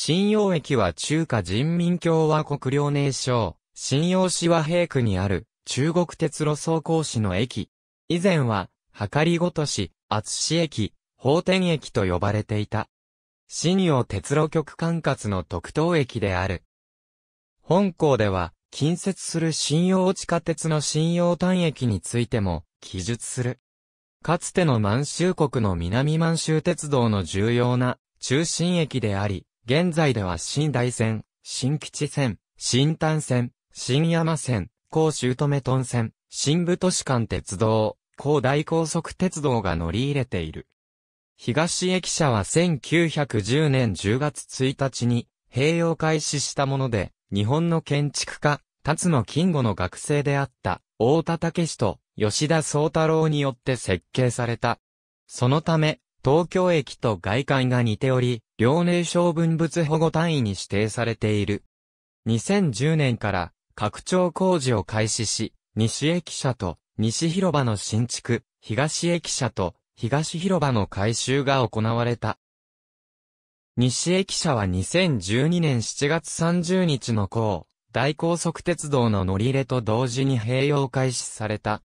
信用駅は中華人民共和国領年省、信用市和平区にある中国鉄路走行市の駅。以前は、かりごとし、厚市駅、法天駅と呼ばれていた。新用鉄路局管轄の特等駅である。本校では、近接する信用地下鉄の信用単駅についても記述する。かつての満州国の南満州鉄道の重要な中心駅であり、現在では新大線、新吉線、新丹線、新山線、甲州留ン線、新部都市間鉄道、高大高速鉄道が乗り入れている。東駅舎は1910年10月1日に併用開始したもので、日本の建築家、辰野金吾の学生であった大田武史と吉田宗太郎によって設計された。そのため、東京駅と外観が似ており、両名小文物保護単位に指定されている。2010年から拡張工事を開始し、西駅舎と西広場の新築、東駅舎と東広場の改修が行われた。西駅舎は2012年7月30日の後、大高速鉄道の乗り入れと同時に併用開始された。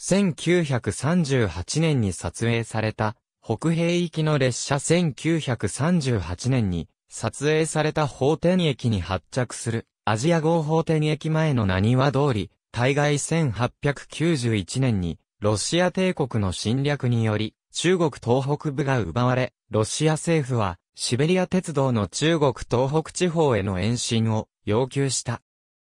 1938年に撮影された北平行きの列車1938年に撮影された法天駅に発着するアジア号法天駅前の何は通り、対外1891年にロシア帝国の侵略により中国東北部が奪われ、ロシア政府はシベリア鉄道の中国東北地方への延伸を要求した。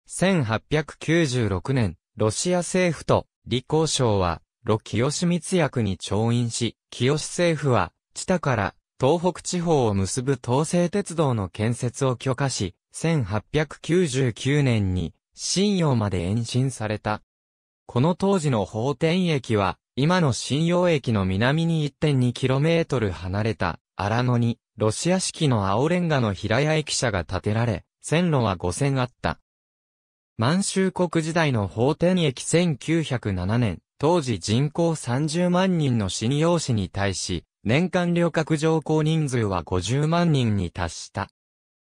1896年、ロシア政府と李光省はロ清光役に調印し、清政府は、地下から東北地方を結ぶ東西鉄道の建設を許可し、1899年に、新陽まで延伸された。この当時の法天駅は、今の新陽駅の南に 1.2km 離れた、荒野に、ロシア式の青レンガの平屋駅舎が建てられ、線路は5000あった。満州国時代の法天駅1907年、当時人口30万人の新用市に対し、年間旅客乗降人数は50万人に達した。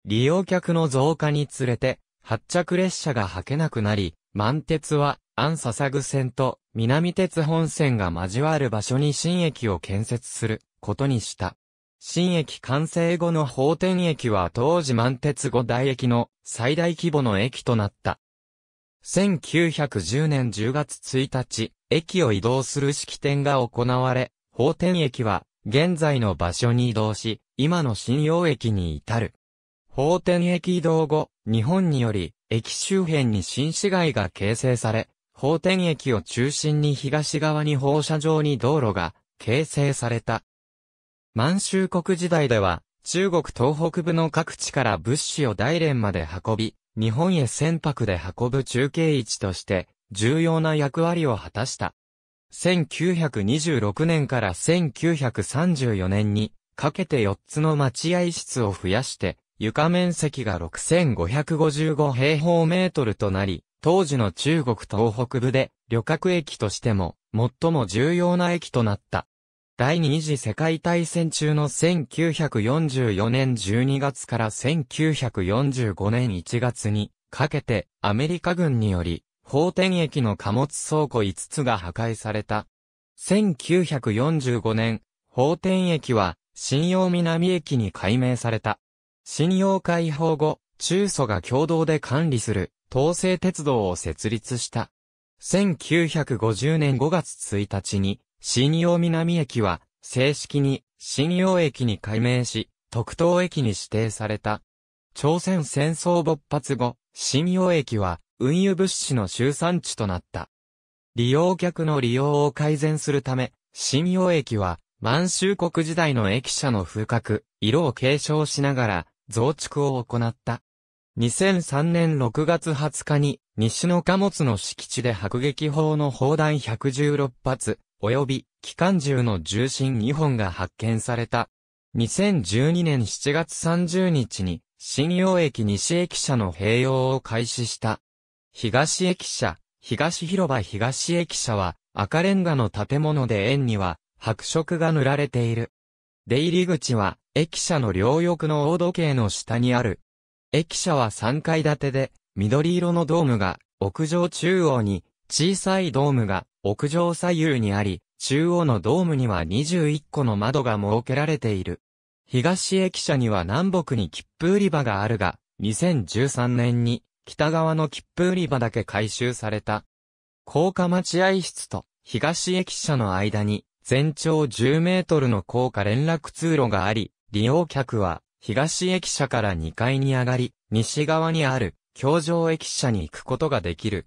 利用客の増加につれて、発着列車が履けなくなり、満鉄は、安笹具線と南鉄本線が交わる場所に新駅を建設することにした。新駅完成後の宝天駅は当時満鉄五大駅の最大規模の駅となった。1910年10月1日、駅を移動する式典が行われ、法天駅は現在の場所に移動し、今の信用駅に至る。法天駅移動後、日本により、駅周辺に新市街が形成され、法天駅を中心に東側に放射状に道路が形成された。満州国時代では、中国東北部の各地から物資を大連まで運び、日本へ船舶で運ぶ中継位置として重要な役割を果たした。1926年から1934年にかけて4つの待合室を増やして床面積が6555平方メートルとなり、当時の中国東北部で旅客駅としても最も重要な駅となった。第二次世界大戦中の1944年12月から1945年1月にかけてアメリカ軍により法典駅の貨物倉庫5つが破壊された。1945年、法典駅は新洋南駅に改名された。新洋解放後、中祖が共同で管理する東西鉄道を設立した。1950年5月1日に新陽南駅は、正式に、新陽駅に改名し、特等駅に指定された。朝鮮戦争勃発後、新陽駅は、運輸物資の集散地となった。利用客の利用を改善するため、新陽駅は、満州国時代の駅舎の風格、色を継承しながら、増築を行った。2003年6月20日に、西の貨物の敷地で迫撃砲の砲弾116発、及び機関銃の重心2本が発見された。2012年7月30日に、新洋駅西駅舎の併用を開始した。東駅舎、東広場東駅舎は、赤レンガの建物で円には、白色が塗られている。出入り口は、駅舎の両翼の大時計の下にある。駅舎は3階建てで、緑色のドームが、屋上中央に、小さいドームが、屋上左右にあり、中央のドームには21個の窓が設けられている。東駅舎には南北に切符売り場があるが、2013年に北側の切符売り場だけ改修された。高架待合室と東駅舎の間に全長10メートルの高架連絡通路があり、利用客は東駅舎から2階に上がり、西側にある京上駅舎に行くことができる。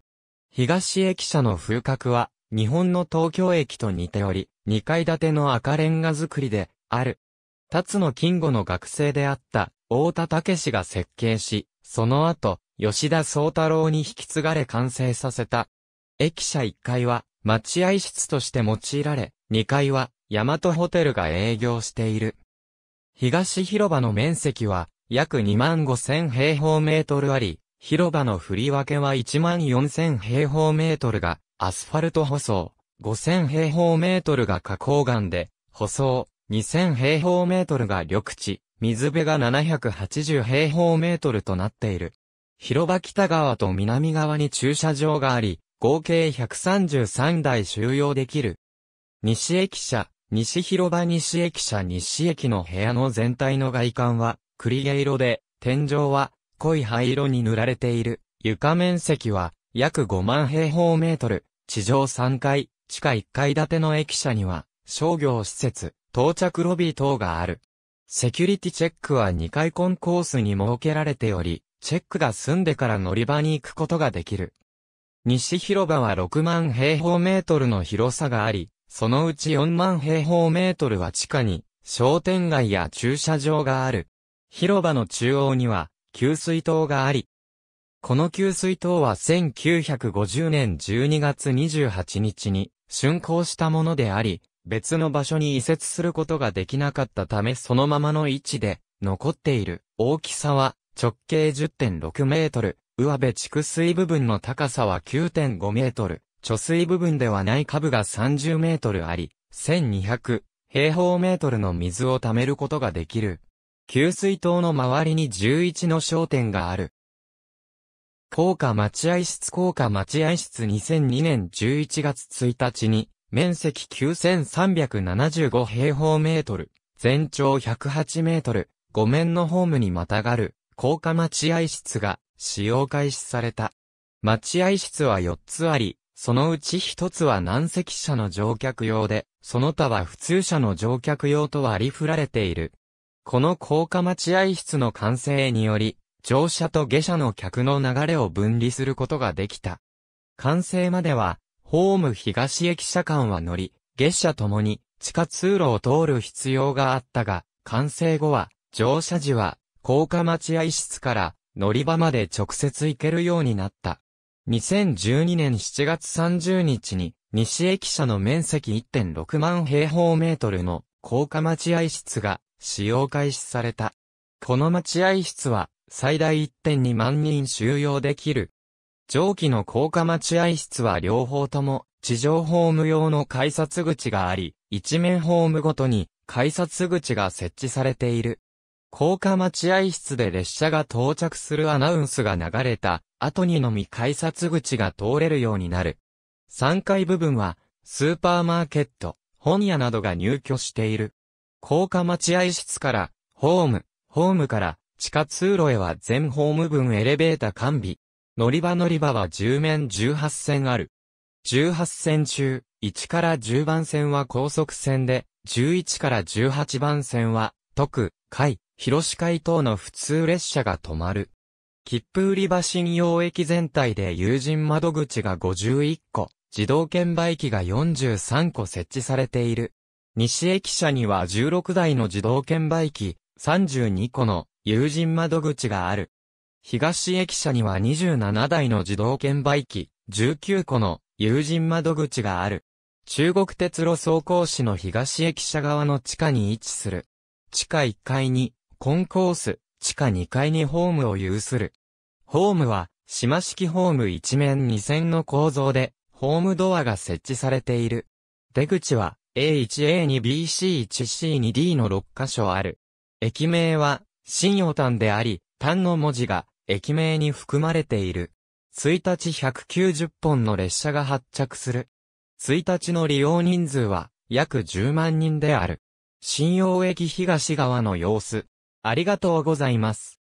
東駅舎の風格は日本の東京駅と似ており、2階建ての赤レンガ造りで、ある。辰野金吾の学生であった、大田武氏が設計し、その後、吉田宗太郎に引き継がれ完成させた。駅舎1階は、待合室として用いられ、2階は、大和ホテルが営業している。東広場の面積は、約2万5千平方メートルあり、広場の振り分けは1万4千平方メートルがアスファルト舗装、5000平方メートルが花崗岩で、舗装、2000平方メートルが緑地、水辺が780平方メートルとなっている。広場北側と南側に駐車場があり、合計133台収容できる。西駅舎、西広場西駅舎西駅の部屋の全体の外観は、栗毛色で、天井は、濃い灰色に塗られている。床面積は、約5万平方メートル、地上3階、地下1階建ての駅舎には、商業施設、到着ロビー等がある。セキュリティチェックは2階コンコースに設けられており、チェックが済んでから乗り場に行くことができる。西広場は6万平方メートルの広さがあり、そのうち4万平方メートルは地下に、商店街や駐車場がある。広場の中央には、給水塔があり、この給水塔は1950年12月28日に竣工したものであり、別の場所に移設することができなかったためそのままの位置で残っている大きさは直径10.6メートル、上部蓄水部分の高さは9.5メートル、貯水部分ではない下部が30メートルあり、1200平方メートルの水を貯めることができる。給水塔の周りに11の商店がある。高架待合室高架待合室2002年11月1日に、面積9375平方メートル、全長108メートル、5面のホームにまたがる、高架待合室が、使用開始された。待合室は4つあり、そのうち1つは南席車の乗客用で、その他は普通車の乗客用と割り振られている。この高架待合室の完成により、乗車と下車の客の流れを分離することができた。完成までは、ホーム東駅車間は乗り、下車ともに地下通路を通る必要があったが、完成後は、乗車時は、高架待合室から乗り場まで直接行けるようになった。2012年7月30日に、西駅舎の面積1.6万平方メートルの高架待合室が使用開始された。この待合室は最大1.2万人収容できる。蒸気の高架待合室は両方とも地上ホーム用の改札口があり、一面ホームごとに改札口が設置されている。高架待合室で列車が到着するアナウンスが流れた後にのみ改札口が通れるようになる。3階部分はスーパーマーケット、本屋などが入居している。高架待合室からホーム、ホームから地下通路へは全ホーム分エレベータ完備。乗り場乗り場は10面18線ある。18線中、1から10番線は高速線で、11から18番線は、特、海、広市海等の普通列車が止まる。切符売り場信用駅全体で有人窓口が51個、自動券売機が43個設置されている。西駅舎には16台の自動券売機、32個の友人窓口がある。東駅舎には27台の自動券売機、19個の友人窓口がある。中国鉄路走行市の東駅舎側の地下に位置する。地下1階に、コンコース、地下2階にホームを有する。ホームは、島式ホーム一面2線の構造で、ホームドアが設置されている。出口は、A1A2BC1C2D の6箇所ある。駅名は、信用丹であり、丹の文字が駅名に含まれている。1日190本の列車が発着する。1日の利用人数は約10万人である。信用駅東側の様子。ありがとうございます。